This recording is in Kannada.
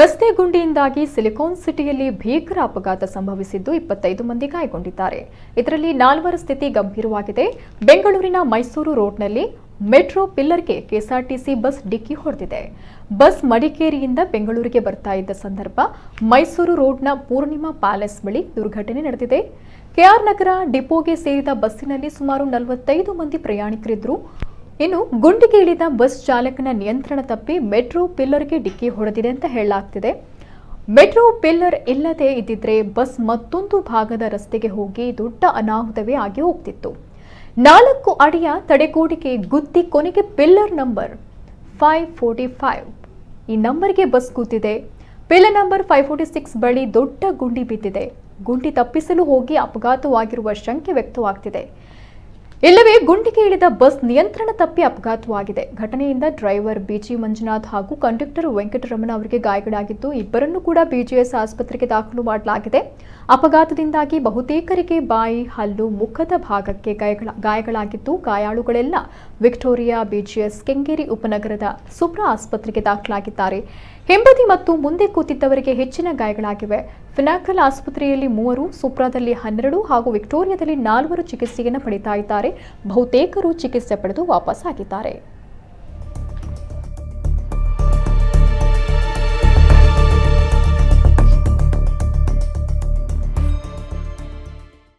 ರಸ್ತೆ ಗುಂಡಿಯಿಂದಾಗಿ ಸಿಲಿಕಾನ್ ಸಿಟಿಯಲ್ಲಿ ಭೀಕರ ಅಪಘಾತ ಸಂಭವಿಸಿದ್ದು ಇಪ್ಪತ್ತೈದು ಮಂದಿ ಗಾಯಗೊಂಡಿದ್ದಾರೆ ಇದರಲ್ಲಿ ನಾಲ್ವರ ಸ್ಥಿತಿ ಗಂಭೀರವಾಗಿದೆ ಬೆಂಗಳೂರಿನ ಮೈಸೂರು ರೋಡ್ನಲ್ಲಿ ಮೆಟ್ರೋ ಪಿಲ್ಲರ್ಗೆ ಕೆಎಸ್ಆರ್ಟಿಸಿ ಬಸ್ ಡಿಕ್ಕಿ ಹೊಡೆದಿದೆ ಬಸ್ ಮಡಿಕೇರಿಯಿಂದ ಬೆಂಗಳೂರಿಗೆ ಬರ್ತಾ ಇದ್ದ ಸಂದರ್ಭ ಮೈಸೂರು ರೋಡ್ನ ಪೂರ್ಣಿಮಾ ಪ್ಯಾಲೇಸ್ ಬಳಿ ದುರ್ಘಟನೆ ನಡೆದಿದೆ ಕೆಆರ್ ನಗರ ಡಿಪೋಗೆ ಸೇರಿದ ಬಸ್ಸಿನಲ್ಲಿ ಸುಮಾರು ನಲವತ್ತೈದು ಮಂದಿ ಪ್ರಯಾಣಿಕರಿದ್ದರು ಇನ್ನು ಗುಂಡಿಗೆ ಇಳಿದ ಬಸ್ ಚಾಲಕನ ನಿಯಂತ್ರಣ ತಪ್ಪಿ ಮೆಟ್ರೋ ಪಿಲ್ಲರ್ಗೆ ಡಿಕ್ಕಿ ಹೊಡೆದಿದೆ ಅಂತ ಹೇಳಲಾಗ್ತಿದೆ ಮೆಟ್ರೋ ಪಿಲ್ಲರ್ ಇಲ್ಲದೆ ಇದ್ದಿದ್ರೆ ಬಸ್ ಮತ್ತೊಂದು ಭಾಗದ ರಸ್ತೆಗೆ ಹೋಗಿ ದೊಡ್ಡ ಅನಾಹುತವೇ ಆಗಿ ಹೋಗ್ತಿತ್ತು ನಾಲ್ಕು ಅಡಿಯ ತಡೆಗೋಡಿಗೆ ಗುದ್ದಿ ಕೊನೆಗೆ pillar number five forty five ಈ ನಂಬರ್ಗೆ ಬಸ್ ಕೂತಿದೆ pillar number five forty six ಬಳಿ ದೊಡ್ಡ ಗುಂಡಿ ಬಿದ್ದಿದೆ ಗುಂಡಿ ತಪ್ಪಿಸಲು ಹೋಗಿ ಅಪಘಾತವಾಗಿರುವ ಶಂಕೆ ವ್ಯಕ್ತವಾಗ್ತಿದೆ ಇಲ್ಲವೇ ಗುಂಡಿಗೆ ಇಳಿದ ಬಸ್ ನಿಯಂತ್ರಣ ತಪ್ಪಿ ಅಪಘಾತವಾಗಿದೆ ಘಟನೆಯಿಂದ ಡ್ರೈವರ್ ಬಿಜಿ ಮಂಜುನಾಥ್ ಹಾಗೂ ಕಂಡಕ್ಟರ್ ವೆಂಕಟರಮಣ ಅವರಿಗೆ ಗಾಯಗಳಾಗಿದ್ದು ಇಬ್ಬರನ್ನು ಕೂಡ ಬಿಜಿಎಸ್ ಆಸ್ಪತ್ರೆಗೆ ದಾಖಲು ಮಾಡಲಾಗಿದೆ ಅಪಘಾತದಿಂದಾಗಿ ಬಹುತೇಕರಿಗೆ ಬಾಯಿ ಹಲ್ಲು ಮುಖದ ಭಾಗಕ್ಕೆ ಗಾಯಗಳಾಗಿದ್ದು ಗಾಯಾಳುಗಳೆಲ್ಲ ವಿಕ್ಟೋರಿಯಾ ಬಿಜಿಎಸ್ ಕೆಂಗೇರಿ ಉಪನಗರದ ಸುಪ್ರಾ ಆಸ್ಪತ್ರೆಗೆ ದಾಖಲಾಗಿದ್ದಾರೆ ಹಿಂಬದಿ ಮತ್ತು ಮುಂದೆ ಕೂತಿದ್ದವರಿಗೆ ಹೆಚ್ಚಿನ ಗಾಯಗಳಾಗಿವೆ ಫಿನಾಕಲ್ ಆಸ್ಪತ್ರೆಯಲ್ಲಿ ಮೂವರು ಸುಪ್ರಾದಲ್ಲಿ ಹನ್ನೆರಡು ಹಾಗೂ ವಿಕ್ಟೋರಿಯಾದಲ್ಲಿ ನಾಲ್ವರು ಚಿಕಿತ್ಸೆಯನ್ನು ಪಡಿತಾ ಇದ್ದಾರೆ ಬಹುತೇಕರು ಚಿಕಿತ್ಸೆ ಪಡೆದು ವಾಪಸ್ ಆಗಿದ್ದಾರೆ